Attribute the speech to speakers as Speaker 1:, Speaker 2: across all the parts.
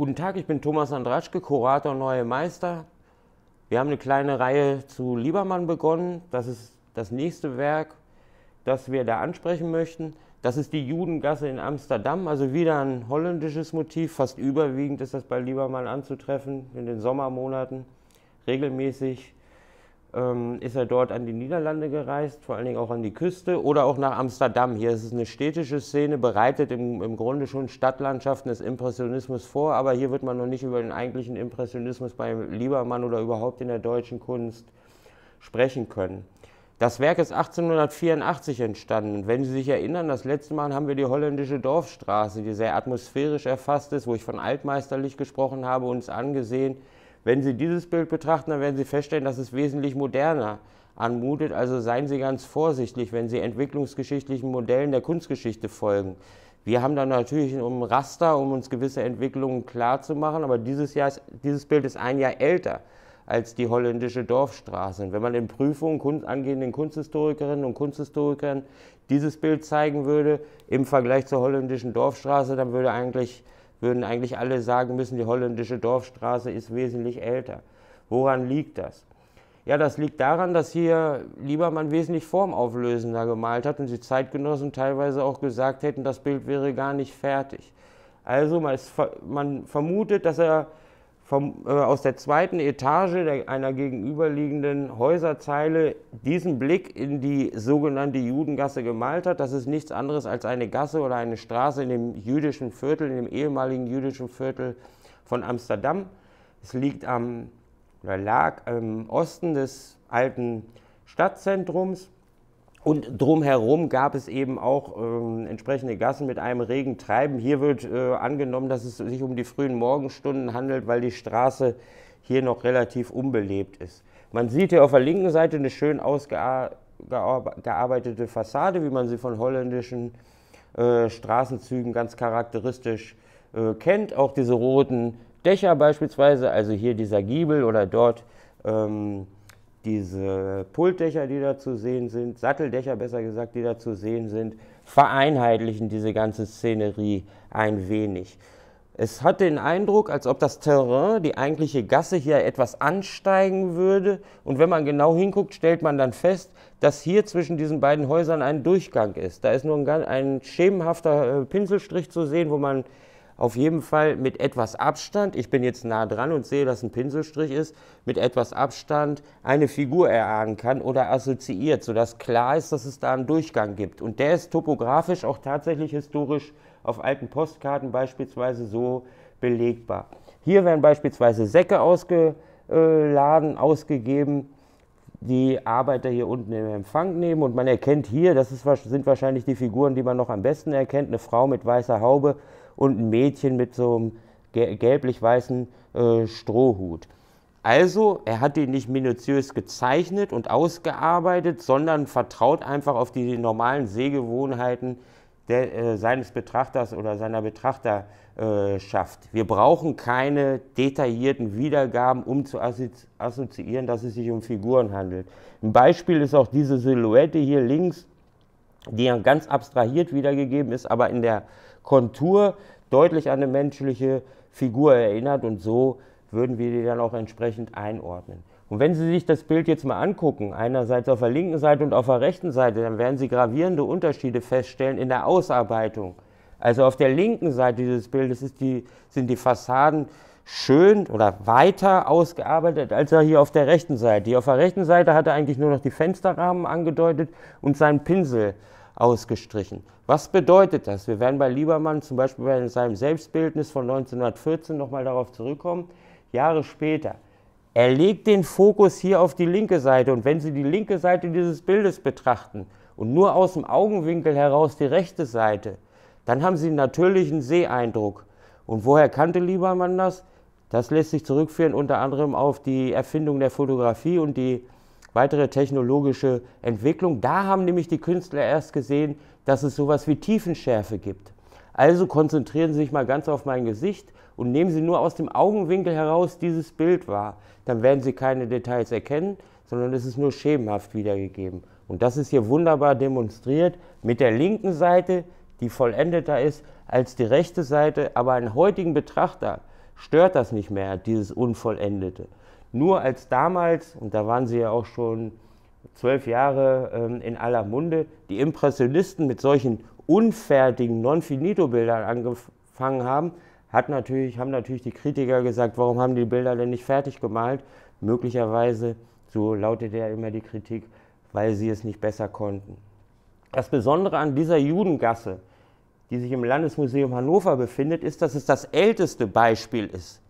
Speaker 1: Guten Tag, ich bin Thomas Andraschke, Kurator Neue Meister. Wir haben eine kleine Reihe zu Liebermann begonnen. Das ist das nächste Werk, das wir da ansprechen möchten. Das ist die Judengasse in Amsterdam, also wieder ein holländisches Motiv. Fast überwiegend ist das bei Liebermann anzutreffen in den Sommermonaten. Regelmäßig ähm, ist er dort an die Niederlande gereist, vor allen Dingen auch an die Küste oder auch nach Amsterdam. Hier ist es eine städtische Szene, bereitet im, im Grunde schon Stadtlandschaften des Impressionismus vor, aber hier wird man noch nicht über den eigentlichen Impressionismus bei Liebermann oder überhaupt in der deutschen Kunst sprechen können. Das Werk ist 1884 entstanden. Und wenn Sie sich erinnern, das letzte Mal haben wir die holländische Dorfstraße, die sehr atmosphärisch erfasst ist, wo ich von altmeisterlich gesprochen habe, uns angesehen. Wenn Sie dieses Bild betrachten, dann werden Sie feststellen, dass es wesentlich moderner anmutet. Also seien Sie ganz vorsichtig, wenn Sie entwicklungsgeschichtlichen Modellen der Kunstgeschichte folgen. Wir haben da natürlich ein Raster, um uns gewisse Entwicklungen klarzumachen, aber dieses, Jahr ist, dieses Bild ist ein Jahr älter als die holländische Dorfstraße. Und wenn man in Prüfungen Kunst, angehenden Kunsthistorikerinnen und Kunsthistorikern dieses Bild zeigen würde, im Vergleich zur holländischen Dorfstraße, dann würde eigentlich würden eigentlich alle sagen müssen, die holländische Dorfstraße ist wesentlich älter. Woran liegt das? Ja, das liegt daran, dass hier Liebermann wesentlich formauflösender gemalt hat und die Zeitgenossen teilweise auch gesagt hätten, das Bild wäre gar nicht fertig. Also man, ver man vermutet, dass er vom, äh, aus der zweiten Etage der, einer gegenüberliegenden Häuserzeile diesen Blick in die sogenannte Judengasse gemalt hat. Das ist nichts anderes als eine Gasse oder eine Straße in dem jüdischen Viertel, in dem ehemaligen jüdischen Viertel von Amsterdam. Es liegt am, oder lag im Osten des alten Stadtzentrums und drumherum gab es eben auch ähm, entsprechende Gassen mit einem regen Treiben. Hier wird äh, angenommen, dass es sich um die frühen Morgenstunden handelt, weil die Straße hier noch relativ unbelebt ist. Man sieht hier auf der linken Seite eine schön ausgearbeitete Fassade, wie man sie von holländischen äh, Straßenzügen ganz charakteristisch äh, kennt. Auch diese roten Dächer beispielsweise, also hier dieser Giebel oder dort ähm, diese Pultdächer, die da zu sehen sind, Satteldächer besser gesagt, die da zu sehen sind, vereinheitlichen diese ganze Szenerie ein wenig. Es hat den Eindruck, als ob das Terrain, die eigentliche Gasse hier etwas ansteigen würde. Und wenn man genau hinguckt, stellt man dann fest, dass hier zwischen diesen beiden Häusern ein Durchgang ist. Da ist nur ein, ein schemenhafter äh, Pinselstrich zu sehen, wo man auf jeden Fall mit etwas Abstand, ich bin jetzt nah dran und sehe, dass ein Pinselstrich ist, mit etwas Abstand eine Figur erahnen kann oder assoziiert, sodass klar ist, dass es da einen Durchgang gibt. Und der ist topografisch auch tatsächlich historisch auf alten Postkarten beispielsweise so belegbar. Hier werden beispielsweise Säcke ausgeladen, ausgegeben die Arbeiter hier unten im Empfang nehmen. Und man erkennt hier, das ist, sind wahrscheinlich die Figuren, die man noch am besten erkennt, eine Frau mit weißer Haube und ein Mädchen mit so einem gelblich-weißen äh, Strohhut. Also, er hat den nicht minutiös gezeichnet und ausgearbeitet, sondern vertraut einfach auf die normalen Sehgewohnheiten der, äh, seines Betrachters oder seiner Betrachter äh, schafft. Wir brauchen keine detaillierten Wiedergaben, um zu assoziieren, dass es sich um Figuren handelt. Ein Beispiel ist auch diese Silhouette hier links, die ja ganz abstrahiert wiedergegeben ist, aber in der Kontur deutlich an eine menschliche Figur erinnert und so würden wir die dann auch entsprechend einordnen. Und wenn Sie sich das Bild jetzt mal angucken, einerseits auf der linken Seite und auf der rechten Seite, dann werden Sie gravierende Unterschiede feststellen in der Ausarbeitung also auf der linken Seite dieses Bildes die, sind die Fassaden schön oder weiter ausgearbeitet als er hier auf der rechten Seite. Hier auf der rechten Seite hat er eigentlich nur noch die Fensterrahmen angedeutet und seinen Pinsel ausgestrichen. Was bedeutet das? Wir werden bei Liebermann zum Beispiel bei seinem Selbstbildnis von 1914 nochmal darauf zurückkommen, Jahre später. Er legt den Fokus hier auf die linke Seite und wenn Sie die linke Seite dieses Bildes betrachten und nur aus dem Augenwinkel heraus die rechte Seite, dann haben sie einen natürlichen Seeeindruck. Und woher kannte Liebermann das? Das lässt sich zurückführen unter anderem auf die Erfindung der Fotografie und die weitere technologische Entwicklung. Da haben nämlich die Künstler erst gesehen, dass es sowas wie Tiefenschärfe gibt. Also konzentrieren Sie sich mal ganz auf mein Gesicht und nehmen Sie nur aus dem Augenwinkel heraus dieses Bild wahr. Dann werden Sie keine Details erkennen, sondern es ist nur schemenhaft wiedergegeben. Und das ist hier wunderbar demonstriert mit der linken Seite die vollendeter ist als die rechte Seite, aber einen heutigen Betrachter stört das nicht mehr, dieses Unvollendete. Nur als damals, und da waren sie ja auch schon zwölf Jahre ähm, in aller Munde, die Impressionisten mit solchen unfertigen Non-Finito-Bildern angefangen haben, hat natürlich, haben natürlich die Kritiker gesagt, warum haben die Bilder denn nicht fertig gemalt? Möglicherweise, so lautete ja immer die Kritik, weil sie es nicht besser konnten. Das Besondere an dieser Judengasse die sich im Landesmuseum Hannover befindet, ist, dass es das älteste Beispiel ist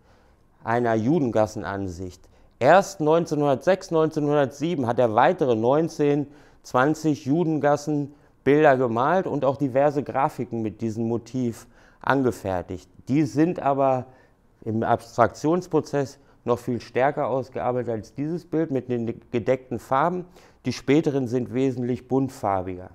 Speaker 1: einer Judengassenansicht. Erst 1906, 1907 hat er weitere 19, 20 Judengassenbilder gemalt und auch diverse Grafiken mit diesem Motiv angefertigt. Die sind aber im Abstraktionsprozess noch viel stärker ausgearbeitet als dieses Bild mit den gedeckten Farben. Die späteren sind wesentlich buntfarbiger.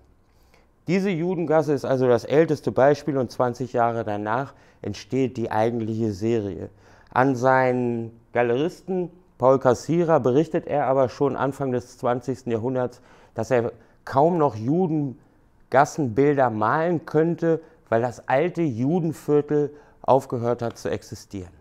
Speaker 1: Diese Judengasse ist also das älteste Beispiel und 20 Jahre danach entsteht die eigentliche Serie. An seinen Galeristen Paul Kassierer berichtet er aber schon Anfang des 20. Jahrhunderts, dass er kaum noch Judengassenbilder malen könnte, weil das alte Judenviertel aufgehört hat zu existieren.